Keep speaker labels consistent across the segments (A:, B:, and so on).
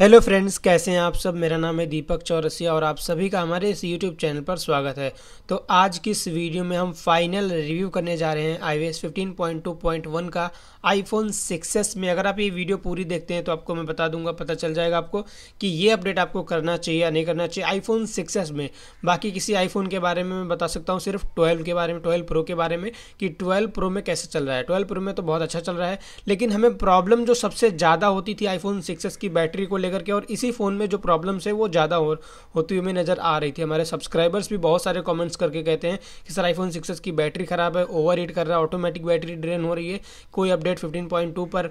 A: hello friends कैसे हैं आप सब मेरा नाम है दीपक चौरसिया और आप सभी का हमारे इस यूट्यूब चैनल पर स्वागत है तो आज की इस वीडियो में हम फाइनल रिव्यू करने जा रहे हैं आई वी एस फिफ्टीन का आईफोन सिक्स में अगर आप ये वीडियो पूरी देखते हैं तो आपको मैं बता दूंगा पता चल जाएगा आपको कि ये अपडेट आपको करना चाहिए या नहीं करना चाहिए आईफोन सिक्स में बाकी किसी आईफोन के बारे में मैं बता सकता हूँ सिर्फ ट्वेल्व के बारे में ट्वेल्व प्रो के बारे में कि ट्वेल्व प्रो में कैसे चल रहा है ट्वेल्व प्रो में तो बहुत अच्छा चल रहा है लेकिन हमें प्रॉब्लम जो सबसे ज़्यादा होती थी आईफोन सिक्स की बैटरी को लेकर के और इसी फ़ोन में जो प्रॉब्लम्स है वो ज़्यादा हो होती हुई नज़र आ रही थी हमारे सब्सक्राइबर्स भी बहुत सारे कमेंट्स करके कहते हैं कि सर आईफोन सिक्स की बैटरी ख़राब है ओवर हीट कर रहा है ऑटोमेटिक बैटरी ड्रेन हो रही है कोई अपडेट फिफ्टीन पर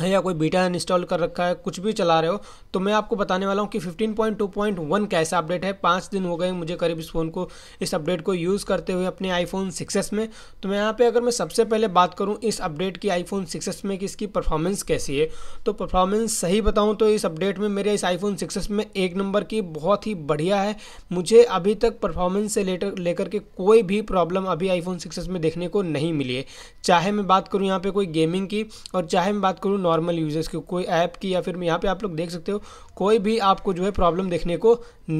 A: है या कोई बीटा इंस्टॉल कर रखा है कुछ भी चला रहे हो तो मैं आपको बताने वाला हूँ कि 15.2.1 वन कैसा अपडेट है पाँच दिन हो गए मुझे करीब इस फ़ोन को इस अपडेट को यूज़ करते हुए अपने आईफोन सिक्सेस में तो मैं यहाँ पे अगर मैं सबसे पहले बात करूँ इस अपडेट की आईफोन सिक्सेस में कि इसकी परफॉर्मेंस कैसी है तो परफॉर्मेंस सही बताऊँ तो इस अपडेट में मेरे इस आईफोन सिक्सेस में एक नंबर की बहुत ही बढ़िया है मुझे अभी तक परफॉर्मेंस से लेटर लेकर के कोई भी प्रॉब्लम अभी आईफोन सिक्सेस में देखने को नहीं मिली है चाहे मैं बात करूँ यहाँ पर कोई गेमिंग की और चाहे मैं बात करूँ नॉर्मल यूजर्स की कोई ऐप की या फिर यहाँ पे आप लोग देख सकते हो कोई भी आपको जो है प्रॉब्लम देखने को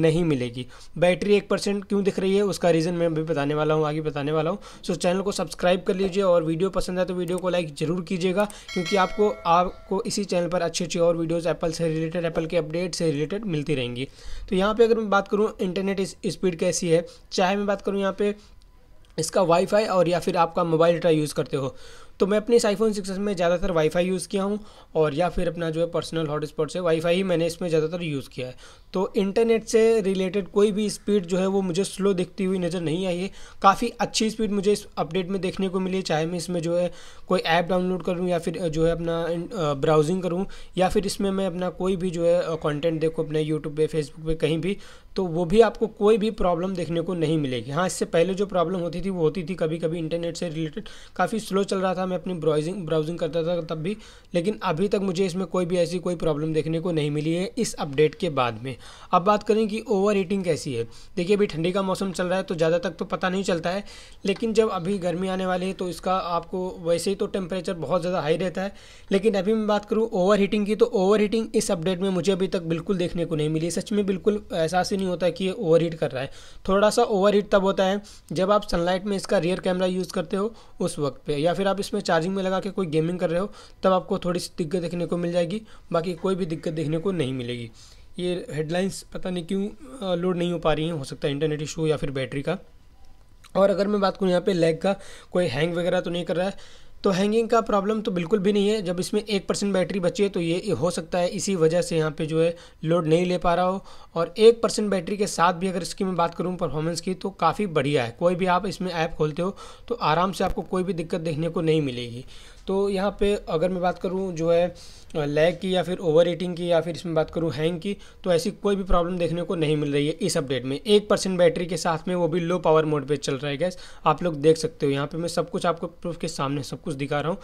A: नहीं मिलेगी बैटरी एक परसेंट क्यों दिख रही है उसका रीज़न मैं अभी बताने वाला हूँ आगे बताने वाला हूँ सो so, चैनल को सब्सक्राइब कर लीजिए और वीडियो पसंद है तो वीडियो को लाइक ज़रूर कीजिएगा क्योंकि आपको आपको इसी चैनल पर अच्छी अच्छी और वीडियोज़ एप्पल से रिलेटेड एप्पल के अपडेट से रिलेटेड मिलती रहेंगी तो यहाँ पर अगर मैं बात करूँ इंटरनेट स्पीड कैसी है चाहे मैं बात करूँ यहाँ पर इसका वाईफाई और या फिर आपका मोबाइल डाटा यूज़ करते हो तो मैं अपने इस आईफोन सिक्स में ज़्यादातर वाईफाई यूज़ किया हूँ और या फिर अपना जो है पर्सनल हॉटस्पॉट से वाईफाई ही मैंने इसमें ज़्यादातर यूज़ किया है तो इंटरनेट से रिलेटेड कोई भी स्पीड जो है वो मुझे स्लो दिखती हुई नज़र नहीं आई है काफ़ी अच्छी स्पीड मुझे इस अपडेट में देखने को मिली चाहे मैं इसमें जो है कोई ऐप डाउनलोड करूँ या फिर जो है अपना ब्राउजिंग करूँ या फिर इसमें मैं अपना कोई भी जो है कॉन्टेंट देखूँ अपने यूट्यूब पर फेसबुक पर कहीं भी तो वो भी आपको कोई भी प्रॉब्लम देखने को नहीं मिलेगी हाँ इससे पहले जो प्रॉब्लम होती थी वो होती थी कभी कभी इंटरनेट से रिलेटेड काफ़ी स्लो चल रहा था था मैं अपनी ब्राउजिंग ब्राउजिंग करता था तब भी लेकिन अभी तक मुझे इसमें कोई भी ऐसी कोई प्रॉब्लम देखने को नहीं मिली है इस अपडेट के बाद में अब बात करें कि ओवर हीटिंग कैसी है देखिए अभी ठंडी का मौसम चल रहा है तो ज़्यादा तक तो पता नहीं चलता है लेकिन जब अभी गर्मी आने वाली है तो इसका आपको वैसे ही तो टेम्परेचर बहुत ज़्यादा हाई रहता है लेकिन अभी मैं बात करूँ ओवर हीटिंग की तो ओवर हीटिंग इस अपडेट में मुझे अभी तक बिल्कुल देखने को नहीं मिली सच में बिल्कुल एहसास ही नहीं होता कि ये ओवर हीट कर रहा है थोड़ा सा ओवर हीट तब होता है जब आप सनलाइट में इसका रियर कैमरा यूज़ करते हो उस वक्त पे या फिर आप इसमें में चार्जिंग में लगा के कोई गेमिंग कर रहे हो तब आपको थोड़ी सी दिक्कत देखने को मिल जाएगी बाकी कोई भी दिक्कत देखने को नहीं मिलेगी ये हेडलाइंस पता नहीं क्यों लोड नहीं हो पा रही हैं हो सकता है इंटरनेट इशू या फिर बैटरी का और अगर मैं बात करूँ यहाँ पे लैग का कोई हैंग वगैरह तो नहीं कर रहा है तो हैंगिंग का प्रॉब्लम तो बिल्कुल भी नहीं है जब इसमें एक परसेंट बैटरी बची है तो ये हो सकता है इसी वजह से यहाँ पे जो है लोड नहीं ले पा रहा हो और एक परसेंट बैटरी के साथ भी अगर इसकी मैं बात करूँ परफॉर्मेंस की तो काफ़ी बढ़िया है कोई भी आप इसमें ऐप खोलते हो तो आराम से आपको कोई भी दिक्कत देखने को नहीं मिलेगी तो यहाँ पे अगर मैं बात करूँ जो है लैग की या फिर ओवर हीटिंग की या फिर इसमें बात करूँ हैंग की तो ऐसी कोई भी प्रॉब्लम देखने को नहीं मिल रही है इस अपडेट में एक परसेंट बैटरी के साथ में वो भी लो पावर मोड पे चल रहा है गैस आप लोग देख सकते हो यहाँ पे मैं सब कुछ आपको प्रूफ के सामने सब कुछ दिखा रहा हूँ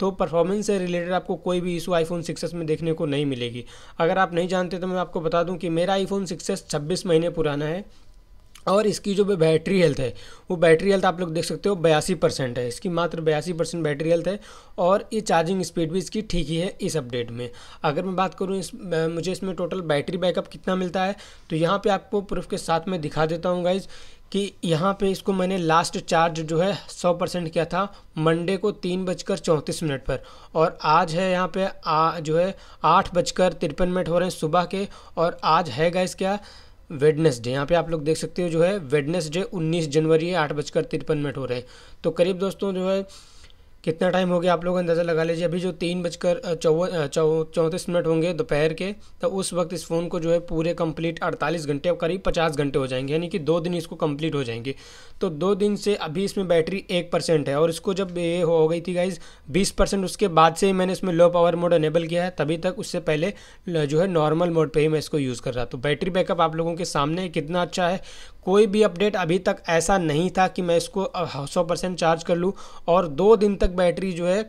A: तो परफॉर्मेंस से रिलेटेड आपको कोई भी इशू आईफोन सिक्सेस में देखने को नहीं मिलेगी अगर आप नहीं जानते तो मैं आपको बता दूँ कि मेरा आईफोन सिक्सेस छब्बीस महीने पुराना है और इसकी जो बैटरी हेल्थ है वो बैटरी हेल्थ आप लोग देख सकते हो बयासी परसेंट है इसकी मात्र बयासी परसेंट बैटरी हेल्थ है और ये चार्जिंग स्पीड भी इसकी ठीक ही है इस अपडेट में अगर मैं बात करूँ इस मुझे इसमें टोटल बैटरी बैकअप कितना मिलता है तो यहाँ पे आपको प्रूफ के साथ में दिखा देता हूँ गाइज़ कि यहाँ पे इसको मैंने लास्ट चार्ज जो है सौ परसेंट किया था मंडे को तीन बजकर चौंतीस मिनट पर और आज है यहाँ पे आ, जो है आठ बजकर तिरपन मिनट हो रहे हैं सुबह के और आज है गैस क्या वेडनेसडे यहाँ पे आप लोग देख सकते हो जो है वेडनेसडे 19 जनवरी है आठ बजकर तिरपन मिनट हो रहे हैं तो करीब दोस्तों जो है कितना टाइम हो गया आप लोग अंदाज़ा लगा लीजिए अभी जो तीन बजकर चौवन चौंतीस मिनट होंगे दोपहर के तो उस वक्त इस फ़ोन को जो है पूरे कंप्लीट 48 घंटे और करीब 50 घंटे हो जाएंगे यानी कि दो दिन इसको कंप्लीट हो जाएंगे तो दो दिन से अभी इसमें बैटरी एक परसेंट है और इसको जब ये हो गई थी गाइज बीस परसेंट उसके बाद से ही मैंने इसमें लो पावर मोड अनेबल किया है तभी तक उससे पहले जो है नॉर्मल मोड पर ही मैं इसको यूज़ कर रहा तो बैटरी बैकअप आप लोगों के सामने कितना अच्छा है कोई भी अपडेट अभी तक ऐसा नहीं था कि मैं इसको सौ चार्ज कर लूँ और दो दिन तक बैटरी जो है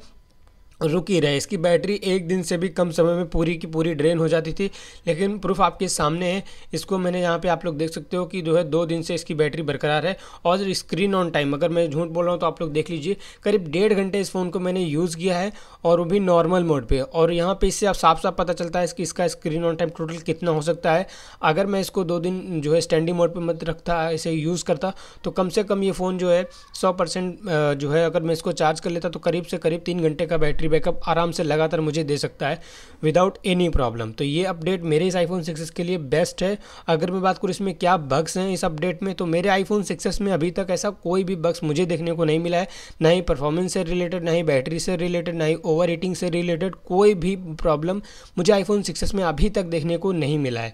A: रुकी रहे इसकी बैटरी एक दिन से भी कम समय में पूरी की पूरी ड्रेन हो जाती थी लेकिन प्रूफ आपके सामने है इसको मैंने यहाँ पे आप लोग देख सकते हो कि जो है दो दिन से इसकी बैटरी बरकरार है और स्क्रीन ऑन टाइम अगर मैं झूठ बोल रहा हूँ तो आप लोग देख लीजिए करीब डेढ़ घंटे इस फ़ोन को मैंने यूज़ किया है और वो भी नॉर्मल मोड पर और यहाँ पर इससे आप साफ साफ पता चलता है कि इसका स्क्रीन ऑन टाइम टोटल कितना हो सकता है अगर मैं इसको दो दिन जो है स्टैंडिंग मोड पर मत रखता इसे यूज़ करता तो कम से कम ये फ़ोन जो है सौ जो है अगर मैं इसको चार्ज कर लेता तो करीब से करीब तीन घंटे का बैटरी बैटरी बैकअप आराम से लगातार मुझे दे सकता है विदाउट एनी प्रॉब्लम तो ये अपडेट मेरे इस आईफोन सिक्स के लिए बेस्ट है अगर मैं बात करूँ इसमें क्या बग्स हैं इस अपडेट में तो मेरे आईफोन सिक्स में अभी तक ऐसा कोई भी बग्स मुझे देखने को नहीं मिला है ना ही परफॉर्मेंस से रिलेटेड ना ही बैटरी से रिलेटेड ना ही ओवर हीटिंग से रिलेटेड कोई भी प्रॉब्लम मुझे आईफोन सिक्स में अभी तक देखने को नहीं मिला है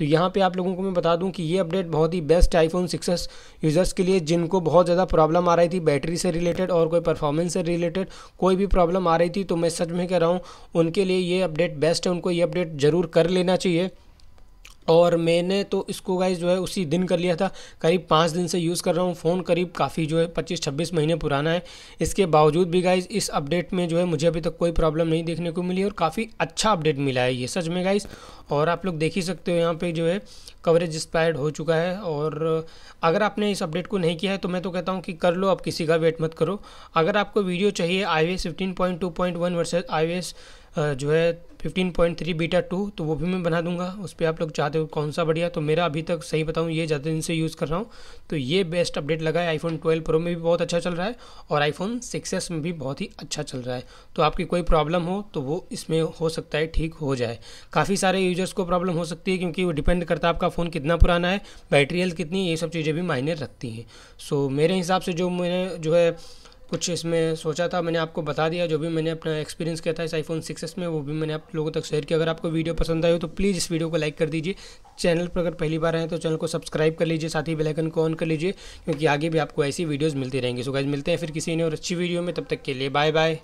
A: तो यहाँ पे आप लोगों को मैं बता दूँ कि ये अपडेट बहुत ही बेस्ट आईफोन सिक्स यूज़र्स के लिए जिनको बहुत ज़्यादा प्रॉब्लम आ रही थी बैटरी से रिलेटेड और कोई परफॉर्मेंस से रिलेटेड कोई भी प्रॉब्लम आ रही थी तो मैं सच में कह रहा हूँ उनके लिए ये अपडेट बेस्ट है उनको ये अपडेट ज़रूर कर लेना चाहिए और मैंने तो इसको गाइज जो है उसी दिन कर लिया था करीब पाँच दिन से यूज़ कर रहा हूँ फ़ोन करीब काफ़ी जो है पच्चीस छब्बीस महीने पुराना है इसके बावजूद भी गाइज इस अपडेट में जो है मुझे अभी तक कोई प्रॉब्लम नहीं देखने को मिली और काफ़ी अच्छा अपडेट मिला है ये सच में गाइज और आप लोग देख ही सकते हो यहाँ पर जो है कवरेज एक्सपायर्ड हो चुका है और अगर आपने इस अपडेट को नहीं किया है तो मैं तो कहता हूँ कि कर लो आप किसी का वेट मत करो अगर आपको वीडियो चाहिए I V S fifteen point two point one versus I V S जो है 15.3 बीटा टू तो वो भी मैं बना दूंगा उस पर आप लोग चाहते हो कौन सा बढ़िया तो मेरा अभी तक सही बताऊँ ये ज़्यादा दिन से यूज़ कर रहा हूँ तो ये बेस्ट अपडेट लगा है आईफोन 12 प्रो में भी बहुत अच्छा चल रहा है और आईफोन 6s में भी बहुत ही अच्छा चल रहा है तो आपकी कोई प्रॉब्लम हो तो वो इसमें हो सकता है ठीक हो जाए काफ़ी सारे यूजर्स को प्रॉब्लम हो सकती है क्योंकि वो डिपेंड करता है आपका फ़ोन कितना पुराना है बैटरी हेल्थ कितनी ये सब चीज़ें भी मायने रखती हैं सो मेरे हिसाब से जो मैंने जो है कुछ इसमें सोचा था मैंने आपको बता दिया जो भी मैंने अपना एक्सपीरियंस किया था इस आईफोन सिक्स में वो भी मैंने आप लोगों तक शेयर किया अगर आपको वीडियो पसंद आई हो तो प्लीज़ इस वीडियो को लाइक कर दीजिए चैनल पर अगर पहली बार आए तो चैनल को सब्सक्राइब कर लीजिए साथ ही बेलाइकन को ऑन कर लीजिए क्योंकि आगे भी आपको ऐसी वीडियोज़ मिलती रहेंगी सो गाइज मिलते हैं फिर किसी ने और अच्छी वीडियो में तब तक के लिए बाय बाय